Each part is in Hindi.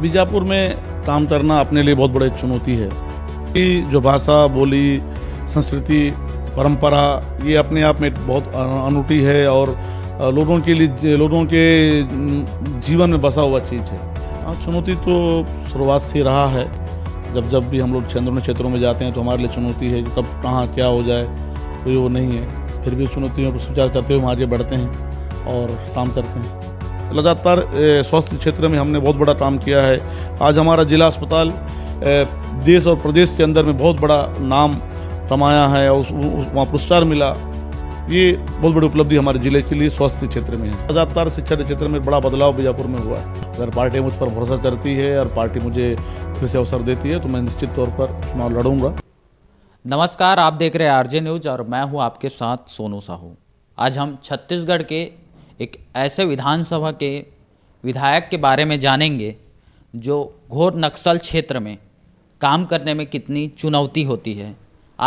बीजापुर में काम करना अपने लिए बहुत बड़ी चुनौती है कि जो भाषा बोली संस्कृति परंपरा ये अपने आप में बहुत अनूठी है और लोगों के लिए लोगों के जीवन में बसा हुआ चीज़ है हाँ, चुनौती तो शुरुआत से रहा है जब जब भी हम लोग चंद्रों क्षेत्रों में जाते हैं तो हमारे लिए चुनौती है कि कब कहाँ क्या हो जाए कोई वो नहीं है फिर भी चुनौतियों को स्वीकार करते हुए हम आगे बढ़ते हैं और काम करते हैं लगातार स्वास्थ्य क्षेत्र में हमने बहुत बड़ा काम किया है आज हमारा जिला अस्पताल देश और प्रदेश के अंदर में बहुत बड़ा नाम कमाया है और वहाँ पुरस्कार मिला ये बहुत बड़ी उपलब्धि हमारे जिले के लिए स्वास्थ्य क्षेत्र में है लगातार शिक्षा के क्षेत्र में बड़ा बदलाव बीजापुर में हुआ है अगर पार्टी मुझ पर भरोसा करती है और पार्टी मुझे फिर से अवसर देती है तो मैं निश्चित तौर पर चुनाव लड़ूंगा नमस्कार आप देख रहे हैं आरजे न्यूज और मैं हूँ आपके साथ सोनू साहू आज हम छत्तीसगढ़ के एक ऐसे विधानसभा के विधायक के बारे में जानेंगे जो घोर नक्सल क्षेत्र में काम करने में कितनी चुनौती होती है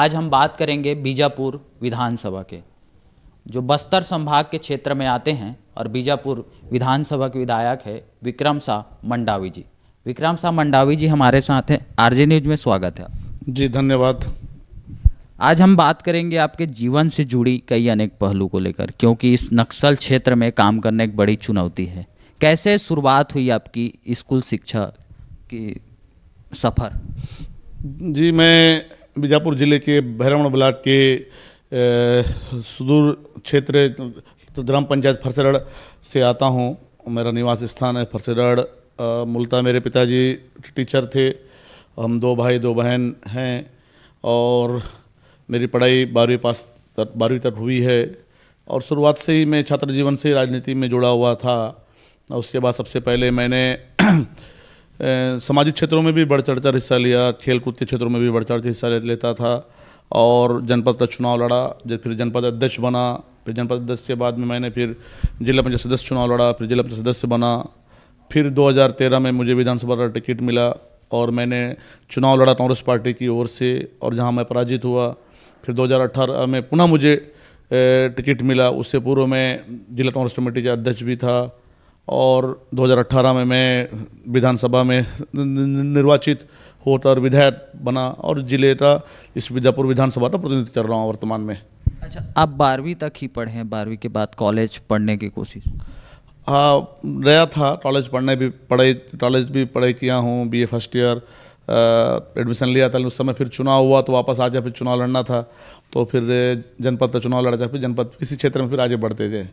आज हम बात करेंगे बीजापुर विधानसभा के जो बस्तर संभाग के क्षेत्र में आते हैं और बीजापुर विधानसभा के विधायक है विक्रम शाह मंडावी जी विक्रम शाह मंडावी जी हमारे साथ हैं आरजे न्यूज में स्वागत है जी धन्यवाद आज हम बात करेंगे आपके जीवन से जुड़ी कई अनेक पहलू को लेकर क्योंकि इस नक्सल क्षेत्र में काम करने एक बड़ी चुनौती है कैसे शुरुआत हुई आपकी स्कूल शिक्षा की सफ़र जी मैं बीजापुर ज़िले के भैरवण ब्लाक के सुदूर क्षेत्र तो ग्राम पंचायत फरसेरड़ से आता हूँ मेरा निवास स्थान है फरसेरड़ मूलतः मेरे पिताजी टीचर थे हम दो भाई दो बहन हैं और मेरी पढ़ाई बारहवीं पास तक बारहवीं तक हुई है और शुरुआत से ही मैं छात्र जीवन से राजनीति में जुड़ा हुआ था उसके बाद सबसे पहले मैंने सामाजिक क्षेत्रों में भी बढ़ चढ़ कर हिस्सा लिया खेल कूद के क्षेत्रों में भी बढ़ चढ़ कर हिस्सा लेता था और जनपद का चुनाव लड़ा जब फिर जनपद अध्यक्ष बना फिर जनपद अध्यक्ष के बाद में मैंने फिर जिला पंचायत सदस्य चुनाव लड़ा फिर जिला पंचायत सदस्य बना फिर 2013 में मुझे विधानसभा का टिकट मिला और मैंने चुनाव लड़ा कांग्रेस पार्टी की ओर से और जहां मैं पराजित हुआ फिर 2018 में पुनः मुझे टिकट मिला उससे पूर्व में जिला कांग्रेस कमेटी का अध्यक्ष भी था और 2018 में मैं विधानसभा में निर्वाचित होकर विधायक बना और जिले का इस विद्यापुर विधानसभा का प्रतिनिधित्व कर रहा हूँ वर्तमान में अच्छा आप बारहवीं तक ही पढ़े हैं बारहवीं के बाद कॉलेज पढ़ने की कोशिश हाँ गया था कॉलेज पढ़ने भी पढ़ाई कॉलेज भी पढ़ाई किया हूँ बी फर्स्ट ईयर एडमिशन लिया था उस समय फिर चुनाव हुआ तो वापस आ जाए फिर चुनाव लड़ना था तो फिर जनपद का चुनाव लड़ा जाए फिर जनपद इसी क्षेत्र में फिर आगे बढ़ते गए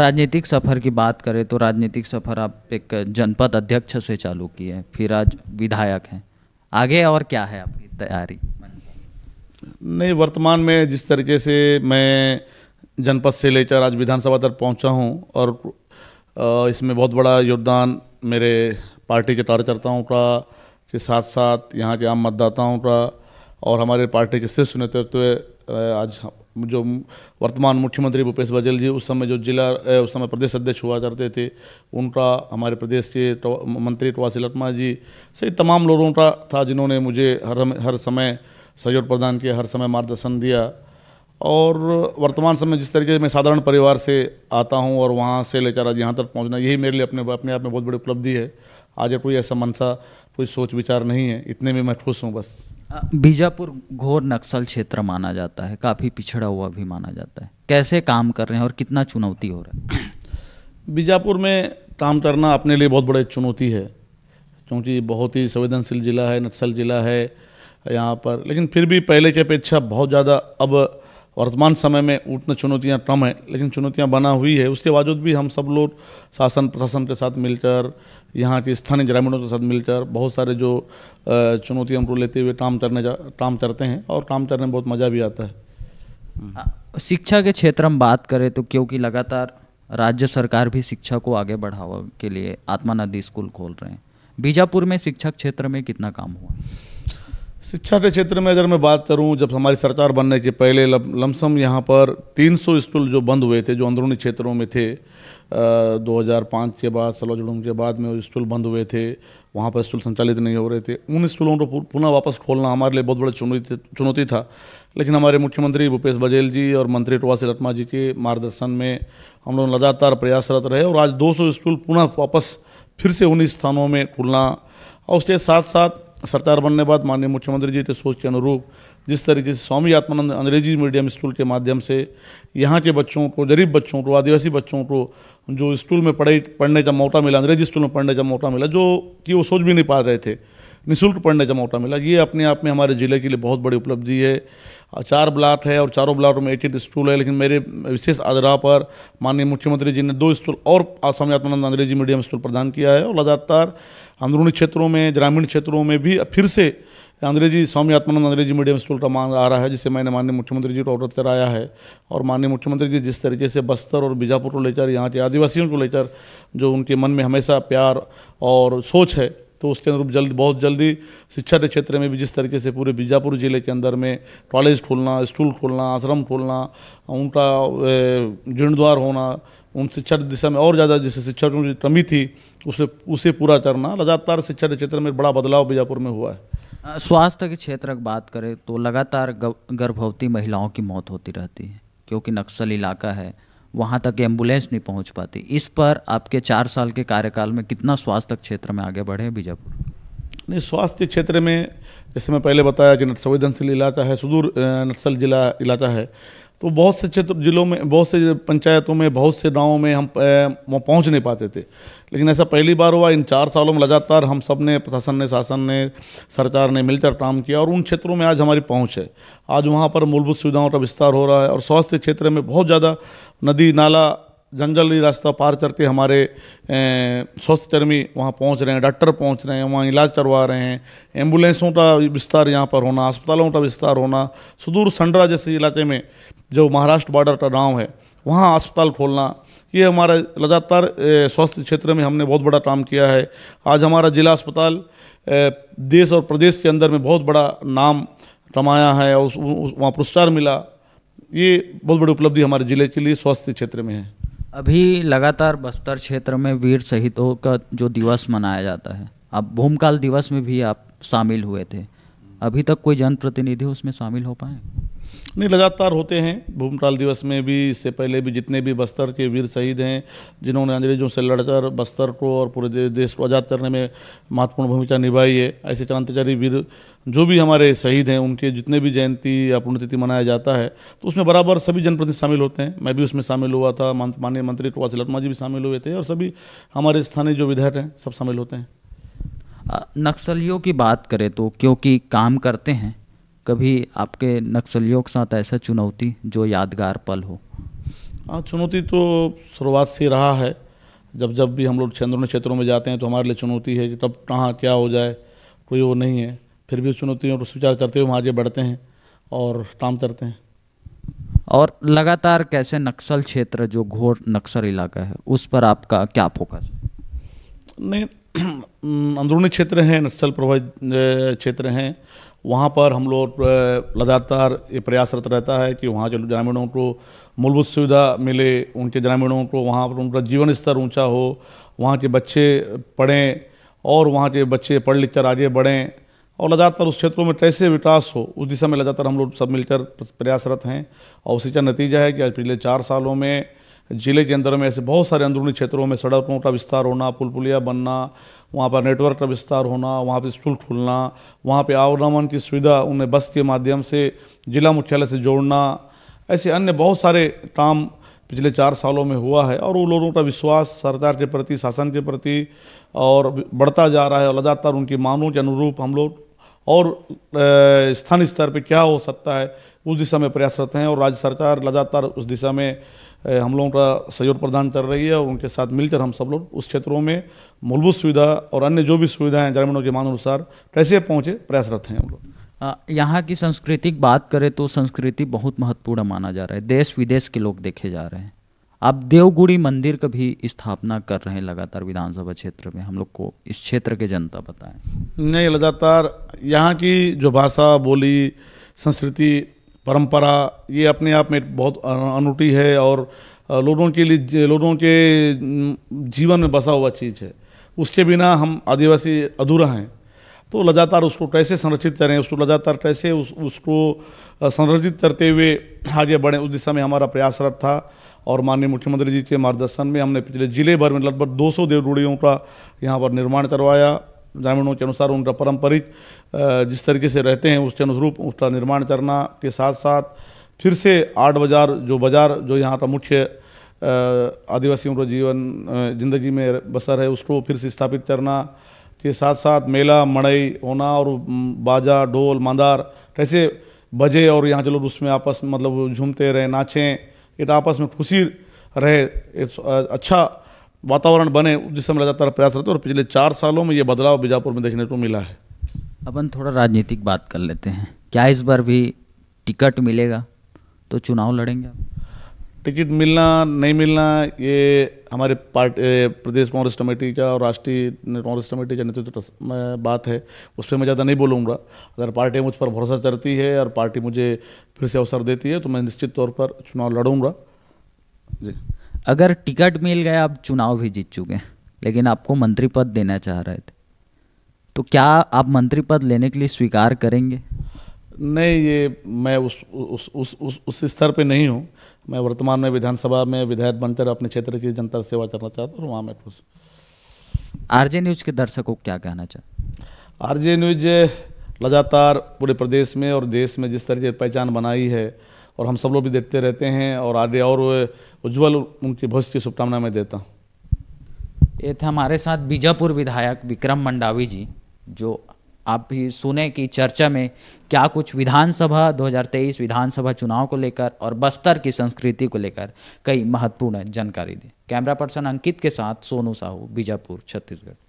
राजनीतिक सफ़र की बात करें तो राजनीतिक सफ़र आप एक जनपद अध्यक्ष से चालू किए हैं फिर आज विधायक हैं आगे और क्या है आपकी तैयारी नहीं वर्तमान में जिस तरीके से मैं जनपद से लेकर आज विधानसभा तक पहुंचा हूं और इसमें बहुत बड़ा योगदान मेरे पार्टी के कार्यकर्ताओं का के साथ साथ यहाँ के आम मतदाताओं का और हमारे पार्टी के शीर्ष नेतृत्व आज जो वर्तमान मुख्यमंत्री भूपेश बघेल जी उस समय जो जिला उस समय प्रदेश अध्यक्ष हुआ करते थे उनका हमारे प्रदेश के तो, मंत्री टवासी लतमा जी सही तमाम लोगों का था जिन्होंने मुझे हर हर समय सहयोग प्रदान किया हर समय मार्गदर्शन दिया और वर्तमान समय जिस तरीके से मैं साधारण परिवार से आता हूँ और वहाँ से लेकर आज यहाँ तक पहुँचना यही मेरे लिए अपने अपने आप में बहुत बड़ी उपलब्धि है आज कोई ऐसा मनसा कोई सोच विचार नहीं है इतने में मैं खुश हूँ बस बीजापुर घोर नक्सल क्षेत्र माना जाता है काफ़ी पिछड़ा हुआ भी माना जाता है कैसे काम कर रहे हैं और कितना चुनौती हो रहा है बीजापुर में काम करना अपने लिए बहुत बड़ी चुनौती है क्योंकि बहुत ही संवेदनशील ज़िला है नक्सल ज़िला है यहाँ पर लेकिन फिर भी पहले की अपेक्षा बहुत ज़्यादा अब वर्तमान समय में उतना चुनौतियाँ कम हैं लेकिन चुनौतियाँ बना हुई है उसके बावजूद भी हम सब लोग शासन प्रशासन के साथ मिलकर यहाँ के स्थानीय ग्रामीणों के साथ मिलकर बहुत सारे जो चुनौतियाँ हमको लेते हुए काम करने जा काम करते हैं और काम करने में बहुत मज़ा भी आता है शिक्षा के क्षेत्र में बात करें तो क्योंकि लगातार राज्य सरकार भी शिक्षा को आगे बढ़ावा के लिए नदी स्कूल खोल रहे हैं बीजापुर में शिक्षा क्षेत्र में कितना काम हुआ शिक्षा के क्षेत्र में अगर मैं बात करूं जब हमारी सरकार बनने के पहले लमसम यहाँ पर 300 स्कूल जो बंद हुए थे जो अंदरूनी क्षेत्रों में थे आ, 2005 के बाद सलोजुड़ूम के बाद में स्कूल बंद हुए थे वहाँ पर स्कूल संचालित नहीं हो रहे थे उन स्कूलों को पुनः वापस खोलना हमारे लिए बहुत बड़ा चुनौती चुनौती था लेकिन हमारे मुख्यमंत्री भूपेश बघेल जी और मंत्री टोवासी रत्मा जी के मार्गदर्शन में हम लोग लगातार प्रयासरत रहे और आज दो स्कूल पुनः वापस फिर से उन स्थानों में खुलना और उसके साथ साथ सरकार बनने बाद माननीय मुख्यमंत्री जी के सोच के अनुरूप जिस तरीके से स्वामी आत्मानंद अंग्रेजी मीडियम स्कूल के माध्यम से यहाँ के बच्चों को गरीब बच्चों को आदिवासी बच्चों को जो स्कूल में पढ़ाई पढ़ने का मौका मिला अंग्रेजी स्कूल में पढ़ने का मौका मिला जो कि वो सोच भी नहीं पा रहे थे निःशुल्क पढ़ने का मौका मिला ये अपने आप में हमारे ज़िले के लिए बहुत बड़ी उपलब्धि है चार ब्लाट है और चारों ब्लाटों में एक एक स्कूल है लेकिन मेरे विशेष आधार पर माननीय मुख्यमंत्री जी ने दो स्कूल और आसामी आत्मानंद अंग्रेजी मीडियम स्कूल प्रदान किया है और लगातार अंदरूनी क्षेत्रों में ग्रामीण क्षेत्रों में भी फिर से अंग्रेजी स्वामी आत्मानंद अंग्रेजी मीडियम स्कूल का मांग आ रहा है जिसे मैंने माननीय मुख्यमंत्री जी को अवगत कराया है और माननीय मुख्यमंत्री जी जिस तरीके से बस्तर और बीजापुर को लेकर यहाँ के आदिवासियों को लेकर जो उनके मन में हमेशा प्यार और सोच है तो उसके अनुरूप जल्द बहुत जल्दी शिक्षा के क्षेत्र में भी जिस तरीके से पूरे बीजापुर जिले के अंदर में कॉलेज खोलना स्कूल खोलना आश्रम खोलना उनका जीर्णद्वार होना उन शिक्षा दिशा में और ज़्यादा जैसे शिक्षकों की कमी थी उसे उसे पूरा करना लगातार शिक्षा के क्षेत्र में बड़ा बदलाव बीजापुर में हुआ है स्वास्थ्य के क्षेत्र की बात करें तो लगातार गर्भवती महिलाओं की मौत होती रहती है क्योंकि नक्सल इलाका है वहाँ तक एम्बुलेंस नहीं पहुँच पाती इस पर आपके चार साल के कार्यकाल में कितना स्वास्थ्य क्षेत्र में आगे बढ़े बीजापुर नहीं स्वास्थ्य क्षेत्र में जैसे मैं पहले बताया कि संवेदनशील इलाका है सुदूर नक्सल जिला इलाका है तो बहुत से क्षेत्र जिलों में बहुत से पंचायतों में बहुत से गाँवों में हम पहुंच नहीं पाते थे लेकिन ऐसा पहली बार हुआ इन चार सालों में लगातार हम सब ने प्रशासन ने शासन ने सरकार ने मिलकर काम किया और उन क्षेत्रों में आज हमारी पहुंच है आज वहाँ पर मूलभूत सुविधाओं का विस्तार हो रहा है और स्वास्थ्य क्षेत्र में बहुत ज़्यादा नदी नाला जंजली रास्ता पार करके हमारे स्वास्थ्यकर्मी वहाँ पहुँच रहे हैं डॉक्टर पहुँच रहे हैं वहाँ इलाज करवा रहे हैं एम्बुलेंसों का विस्तार यहाँ पर होना अस्पतालों का विस्तार होना सुदूर संडरा जैसे इलाके में जो महाराष्ट्र बॉर्डर का गाँव है वहाँ अस्पताल खोलना ये हमारा लगातार स्वास्थ्य क्षेत्र में हमने बहुत बड़ा काम किया है आज हमारा जिला अस्पताल देश और प्रदेश के अंदर में बहुत बड़ा नाम कमाया है और वहाँ पुरस्कार मिला ये बहुत बड़ी उपलब्धि हमारे ज़िले के लिए स्वास्थ्य क्षेत्र में है अभी लगातार बस्तर क्षेत्र में वीर शहीदों का जो दिवस मनाया जाता है अब भूमकाल दिवस में भी आप शामिल हुए थे अभी तक कोई जनप्रतिनिधि उसमें शामिल हो पाए नहीं लगातार होते हैं भूमकाल दिवस में भी इससे पहले भी जितने भी बस्तर के वीर शहीद हैं जिन्होंने अंग्रेजों से लड़कर बस्तर को और पूरे देश को आज़ाद करने में महत्वपूर्ण भूमिका निभाई है ऐसे क्रांतिकारी वीर जो भी हमारे शहीद हैं उनके जितने भी जयंती या पुण्यतिथि मनाया जाता है तो उसमें बराबर सभी जनप्रतिनिधि शामिल होते हैं मैं भी उसमें शामिल हुआ था माननीय मंत्री टोवासी लटमा जी भी शामिल हुए थे और सभी हमारे स्थानीय जो विधायक हैं सब शामिल होते हैं नक्सलियों की बात करें तो क्योंकि काम करते हैं कभी आपके नक्सलियों के साथ ऐसा चुनौती जो यादगार पल हो हाँ चुनौती तो शुरुआत से रहा है जब जब भी हम लोग क्षेत्रों क्षेत्रों में जाते हैं तो हमारे लिए चुनौती है कि कब कहाँ क्या हो जाए कोई वो नहीं है फिर भी चुनौतियों पर स्वीकार करते हुए हम आगे बढ़ते हैं और काम करते हैं और लगातार कैसे नक्सल क्षेत्र जो घोर नक्सल इलाका है उस पर आपका क्या फोकस नहीं अंदरूनी क्षेत्र हैं नक्सल प्रभावित क्षेत्र हैं वहाँ पर हम लोग लगातार ये प्रयासरत रहता है कि वहाँ के ग्रामीणों को मूलभूत सुविधा मिले उनके ग्रामीणों को वहाँ पर उनका जीवन स्तर ऊंचा हो वहाँ के बच्चे पढ़ें और वहाँ के बच्चे पढ़ लिख कर आगे बढ़ें और लगातार उस क्षेत्रों में कैसे विकास हो उस दिशा में लगातार हम लोग सब मिलकर प्रयासरत हैं और उसी का नतीजा है कि आज पिछले चार सालों में जिले के अंदर में ऐसे बहुत सारे अंदरूनी क्षेत्रों में सड़कों का विस्तार होना पुल पुलिया बनना वहाँ पर नेटवर्क का विस्तार होना वहाँ पर स्कूल खुलना वहाँ पर आवागमन की सुविधा उन्हें बस के माध्यम से जिला मुख्यालय से जोड़ना ऐसे अन्य बहुत सारे काम पिछले चार सालों में हुआ है और उन लोगों का विश्वास सरकार के प्रति शासन के प्रति और बढ़ता जा रहा है और लगातार उनकी मांगों के अनुरूप हम लोग और स्थानीय स्तर पर क्या हो सकता है उस दिशा में प्रयासरत हैं और राज्य सरकार लगातार उस दिशा में हम लोगों का सहयोग प्रदान कर रही है और उनके साथ मिलकर हम सब लोग उस क्षेत्रों में मूलभूत सुविधा और अन्य जो भी सुविधाएं ग्रामीणों के मानानुसार कैसे पहुँचे प्रयासरत हैं हम लोग यहाँ की सांस्कृतिक बात करें तो संस्कृति बहुत महत्वपूर्ण माना जा रहा है देश विदेश के लोग देखे जा रहे हैं आप देवगुड़ी मंदिर का भी स्थापना कर रहे हैं लगातार विधानसभा क्षेत्र में हम लोग को इस क्षेत्र के जनता बताएं नहीं लगातार यहाँ की जो भाषा बोली संस्कृति परंपरा ये अपने आप में बहुत अनूठी है और लोगों के लिए लोगों के जीवन में बसा हुआ चीज़ है उसके बिना हम आदिवासी अधूरा हैं तो लगातार उसको कैसे संरक्षित करें उसको लगातार कैसे उस उसको संरक्षित करते हुए आगे बढ़ें उस दिशा में हमारा प्रयासरत था और माननीय मुख्यमंत्री जी के मार्गदर्शन में हमने पिछले ज़िले भर में लगभग 200 सौ देवरूढ़ियों का यहाँ पर निर्माण करवाया ग्रामीणों के अनुसार उनका पारंपरिक जिस तरीके से रहते हैं उसके अनुरूप उसका निर्माण करना के साथ साथ फिर से आठ बाजार जो बाजार जो यहाँ का मुख्य आदिवासियों का जीवन जिंदगी में बसर है उसको फिर से स्थापित करना के साथ साथ मेला मड़ई होना और बाजा ढोल मंदार कैसे बजे और यहाँ के लोग उसमें आपस मतलब झूमते रहे नाचें एक तो आपस में खुशी रहे तो, अच्छा वातावरण बने उस हम लगातार प्रयास रहते और पिछले चार सालों में ये बदलाव बीजापुर में देखने को मिला है अपन थोड़ा राजनीतिक बात कर लेते हैं क्या इस बार भी टिकट मिलेगा तो चुनाव लड़ेंगे टिकट मिलना नहीं मिलना ये हमारे पार्टी प्रदेश कांग्रेस कमेटी का और राष्ट्रीय कांग्रेस कमेटी का नेतृत्व बात है उस पर मैं ज़्यादा नहीं बोलूँगा अगर पार्टी मुझ पर भरोसा करती है और पार्टी मुझे फिर से अवसर देती है तो मैं निश्चित तौर पर चुनाव लड़ूँगा जी अगर टिकट मिल गया आप चुनाव भी जीत चुके हैं लेकिन आपको मंत्री पद देना चाह रहे थे तो क्या आप मंत्री पद लेने के लिए स्वीकार करेंगे नहीं ये मैं उस उस उस उस, उस स्तर पे नहीं हूँ मैं वर्तमान में विधानसभा में विधायक बनकर अपने क्षेत्र की जनता सेवा करना चाहता हूँ वहाँ मैं खुश आर जे न्यूज़ के दर्शकों को क्या कहना चाहते जे न्यूज़ लगातार पूरे प्रदेश में और देश में जिस तरह की पहचान बनाई है और हम सब लोग भी देखते रहते हैं और आगे और उज्जवल उनकी भविष्य की शुभकामना मैं देता हूँ ये थे हमारे साथ बीजापुर विधायक विक्रम मंडावी जी जो आप भी सुने कि चर्चा में क्या कुछ विधानसभा 2023 विधानसभा चुनाव को लेकर और बस्तर की संस्कृति को लेकर कई महत्वपूर्ण जानकारी दी कैमरा पर्सन अंकित के साथ सोनू साहू बीजापुर छत्तीसगढ़